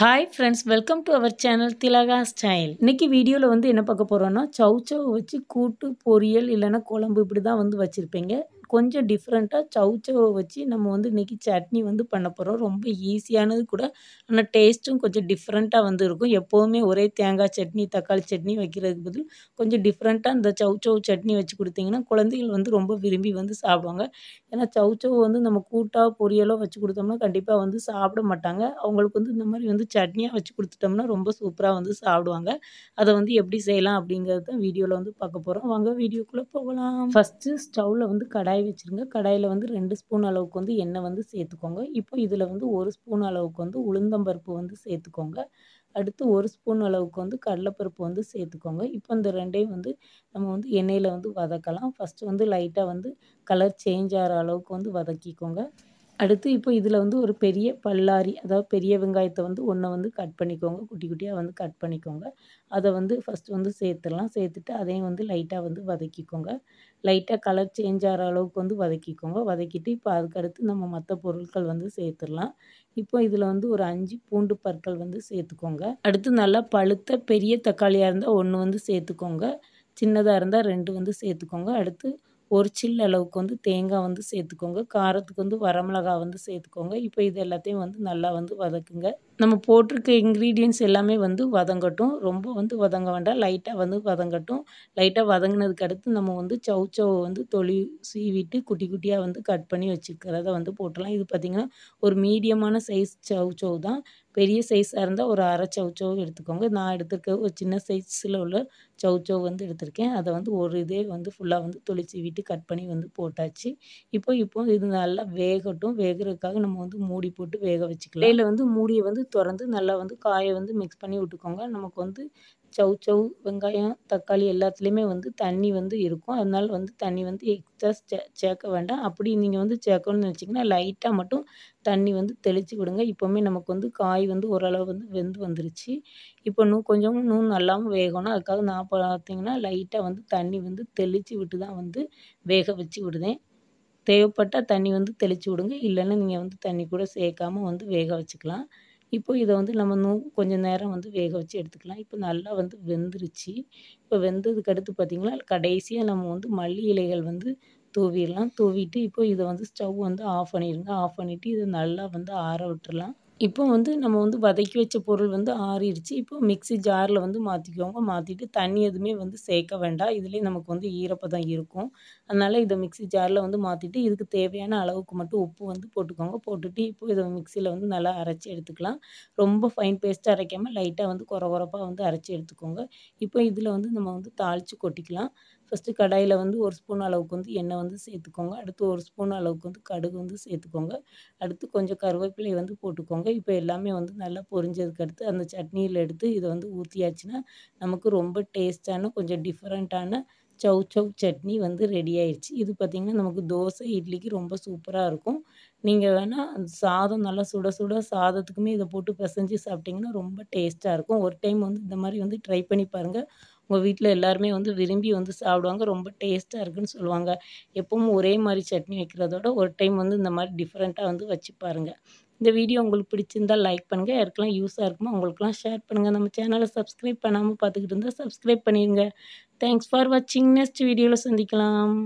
hi friends welcome to our channel Thilaka style இன்றைக்கி வீடியோவில் வந்து என்ன பார்க்க போகிறோன்னா சவு வச்சு கூட்டு பொரியல் இல்லைன்னா குழம்பு இப்படி தான் வந்து வச்சுருப்பீங்க கொஞ்சம் டிஃப்ரெண்ட்டாக சவ் வச்சு நம்ம வந்து இன்றைக்கி சட்னி வந்து பண்ண போகிறோம் ரொம்ப ஈஸியானது கூட ஆனால் டேஸ்ட்டும் கொஞ்சம் டிஃப்ரெண்ட்டாக வந்து இருக்கும் எப்போவுமே ஒரே தேங்காய் சட்னி தக்காளி சட்னி வைக்கிறதுக்கு பதில் கொஞ்சம் டிஃப்ரெண்ட்டாக இந்த சவ் சவ் சட்னி வச்சு கொடுத்தீங்கன்னா குழந்தைகள் வந்து ரொம்ப விரும்பி வந்து சாப்பிடுவாங்க ஏன்னா சவ் சவ் வந்து நம்ம கூட்டாக பொரியலோ வச்சு கொடுத்தோம்னா கண்டிப்பாக வந்து சாப்பிட மாட்டாங்க அவங்களுக்கு வந்து இந்த மாதிரி வந்து சட்னியாக வச்சு கொடுத்துட்டோம்னா ரொம்ப சூப்பராக வந்து சாப்பிடுவாங்க அதை வந்து எப்படி செய்யலாம் அப்படிங்கிறது தான் வீடியோவில் வந்து பார்க்க போகிறோம் வாங்க வீடியோக்குள்ளே போகலாம் ஃபஸ்ட்டு ஸ்டவ்வில் வந்து கடாய் கடாய் வச்சுருங்க கடாயில் வந்து ரெண்டு ஸ்பூன் அளவுக்கு வந்து எண்ணெய் வந்து சேர்த்துக்கோங்க இப்போ இதில் வந்து ஒரு ஸ்பூன் அளவுக்கு வந்து உளுந்தம்பருப்பு வந்து சேர்த்துக்கோங்க அடுத்து ஒரு ஸ்பூன் அளவுக்கு வந்து கடலைப்பருப்பு வந்து சேர்த்துக்கோங்க இப்போ இந்த ரெண்டையும் வந்து நம்ம வந்து எண்ணெயில் வந்து வதக்கலாம் ஃபஸ்ட்டு வந்து லைட்டாக வந்து கலர் சேஞ்ச் ஆகிற அளவுக்கு வந்து வதக்கிக்கோங்க அடுத்து இப்போ இதில் வந்து ஒரு பெரிய பல்லாரி அதாவது பெரிய வெங்காயத்தை வந்து ஒன்றை வந்து கட் பண்ணிக்கோங்க குட்டி குட்டியாக வந்து கட் பண்ணிக்கோங்க அதை வந்து ஃபஸ்ட்டு வந்து சேர்த்துடலாம் சேர்த்துட்டு அதையும் வந்து லைட்டாக வந்து வதக்கிக்கோங்க லைட்டாக கலர் சேஞ்ச் ஆகிற அளவுக்கு வந்து வதக்கிக்கோங்க வதக்கிட்டு இப்போ அதுக்கடுத்து நம்ம மற்ற பொருட்கள் வந்து சேர்த்துடலாம் இப்போ இதில் வந்து ஒரு அஞ்சு பூண்டு பற்கள் வந்து சேர்த்துக்கோங்க அடுத்து நல்லா பழுத்த பெரிய தக்காளியாக இருந்தால் ஒன்று வந்து சேர்த்துக்கோங்க சின்னதாக இருந்தால் ரெண்டு வந்து சேர்த்துக்கோங்க அடுத்து ஒரு சில்லு அளவுக்கு வந்து தேங்காய் வந்து சேர்த்துக்கோங்க காரத்துக்கு வந்து வரமிளகா வந்து சேர்த்துக்கோங்க இப்போ இது எல்லாத்தையும் வந்து நல்லா வந்து வதக்குங்க நம்ம போட்டிருக்க இன்க்ரீடியன்ஸ் எல்லாமே வந்து வதங்கட்டும் ரொம்ப வந்து வதங்க வேண்டாம் லைட்டாக வந்து வதங்கட்டும் லைட்டாக வதங்கினதுக்கு அடுத்து நம்ம வந்து சவு சவை வந்து தொழில் சீவிட்டு குட்டி குட்டியாக வந்து கட் பண்ணி வச்சுக்கிறத வந்து போட்டலாம் இது பார்த்திங்கன்னா ஒரு மீடியமான சைஸ் சவு சவ் தான் பெரிய சைஸாக இருந்தால் ஒரு அரை சவு சவ் எடுத்துக்கோங்க நான் எடுத்திருக்க ஒரு சின்ன சைஸில் உள்ள சவு சவ் வந்து எடுத்திருக்கேன் அதை வந்து ஒரு இதே வந்து ஃபுல்லாக வந்து தொளி விட்டு கட் பண்ணி வந்து போட்டாச்சு இப்போ இப்போ இது நல்லா வேகட்டும் வேகிறதுக்காக நம்ம வந்து மூடி போட்டு வேக வச்சுக்கலாம் இதில் வந்து மூடியை வந்து திறந்து நல்லா வந்து காயை வந்து மிக்ஸ் பண்ணி விட்டுக்கோங்க நமக்கு வந்து சவு சவு வெங்காயம் தக்காளி எல்லாத்துலேயுமே வந்து தண்ணி வந்து இருக்கும் அதனால வந்து தண்ணி வந்து எக்ஸ்ட்ரா சே சேர்க்க வேண்டாம் அப்படி நீங்கள் வந்து சேர்க்கணும்னு நினச்சிங்கன்னா லைட்டாக மட்டும் தண்ணி வந்து தெளித்து விடுங்க இப்போவுமே நமக்கு வந்து காய் வந்து ஓரளவு வந்து வெந்து வந்துருச்சு இப்போ நூ கொஞ்சம் நூ நல்லாவும் வேகணும் அதுக்காக நான் பார்த்தீங்கன்னா லைட்டாக வந்து தண்ணி வந்து தெளித்து விட்டு தான் வந்து வேக வச்சு விடுதேன் தேவைப்பட்டால் தண்ணி வந்து தெளித்து விடுங்க இல்லைன்னா நீங்கள் வந்து தண்ணி கூட சேர்க்காமல் வந்து வேக வச்சுக்கலாம் இப்போ இதை வந்து நம்ம இன்னும் கொஞ்சம் நேரம் வந்து வேக வச்சு எடுத்துக்கலாம் இப்போ நல்லா வந்து வெந்துருச்சு இப்போ வெந்ததுக்கு அடுத்து பார்த்தீங்கன்னா கடைசியாக நம்ம வந்து மல்லி இலைகள் வந்து தூவிடலாம் தூவிட்டு இப்போ இதை வந்து ஸ்டவ் வந்து ஆஃப் பண்ணிடுங்க ஆஃப் பண்ணிவிட்டு இதை நல்லா வந்து ஆற விட்டுடலாம் இப்போ வந்து நம்ம வந்து வதக்கி வச்ச பொருள் வந்து ஆறிடுச்சு இப்போ மிக்சி ஜாரில் வந்து மாற்றிக்கோங்க மாற்றிட்டு தண்ணி எதுவுமே வந்து சேர்க்க வேண்டாம் இதுலேயும் நமக்கு வந்து ஈரப்பதம் இருக்கும் அதனால் இதை மிக்சி ஜாரில் வந்து மாற்றிட்டு இதுக்கு தேவையான அளவுக்கு மட்டும் உப்பு வந்து போட்டுக்கோங்க போட்டுட்டு இப்போ இதை மிக்சியில் வந்து நல்லா அரைச்சி எடுத்துக்கலாம் ரொம்ப ஃபைன் பேஸ்ட்டாக அரைக்காமல் லைட்டாக வந்து குற வந்து அரைச்சி எடுத்துக்கோங்க இப்போ இதில் வந்து நம்ம வந்து தாளித்து கொட்டிக்கலாம் ஃபஸ்ட்டு கடாயில் வந்து ஒரு ஸ்பூன் அளவுக்கு வந்து எண்ணெய் வந்து சேர்த்துக்கோங்க அடுத்து ஒரு ஸ்பூன் அளவுக்கு வந்து கடுகு வந்து சேர்த்துக்கோங்க அடுத்து கொஞ்சம் கருவேப்பிலை வந்து போட்டுக்கோங்க இப்போ எல்லாமே வந்து நல்லா பொரிஞ்சதுக்கு அடுத்து அந்த சட்னியில் எடுத்து இதை வந்து ஊற்றியாச்சுன்னா நமக்கு ரொம்ப டேஸ்ட்டான கொஞ்சம் டிஃப்ரெண்ட்டான சவு சவு சட்னி வந்து ரெடி ஆயிடுச்சு இது பார்த்திங்கன்னா நமக்கு தோசை இட்லிக்கு ரொம்ப சூப்பராக இருக்கும் நீங்கள் வேணால் சாதம் நல்லா சுட சுட சாதத்துக்குமே இதை போட்டு பிசைஞ்சு சாப்பிட்டிங்கன்னா ரொம்ப டேஸ்ட்டாக இருக்கும் ஒரு டைம் வந்து இந்த மாதிரி வந்து ட்ரை பண்ணி பாருங்கள் உங்கள் வீட்டில் எல்லாருமே வந்து விரும்பி வந்து சாப்பிடுவாங்க ரொம்ப டேஸ்ட்டாக இருக்குன்னு சொல்லுவாங்க எப்பவும் ஒரே மாதிரி சட்னி வைக்கிறதோட ஒரு டைம் வந்து இந்த மாதிரி டிஃப்ரெண்ட்டாக வந்து வச்சு பாருங்கள் இந்த வீடியோ உங்களுக்கு பிடிச்சிருந்தால் லைக் பண்ணுங்கள் யாருக்கெல்லாம் யூஸாக இருக்குமோ அவங்களுக்குலாம் ஷேர் பண்ணுங்கள் நம்ம சேனலை சப்ஸ்கிரைப் பண்ணாமல் பார்த்துக்கிட்டு இருந்தால் சப்ஸ்கிரைப் பண்ணிடுங்க தேங்க்ஸ் ஃபார் வாட்சிங் நெக்ஸ்ட் வீடியோவில் சந்திக்கலாம்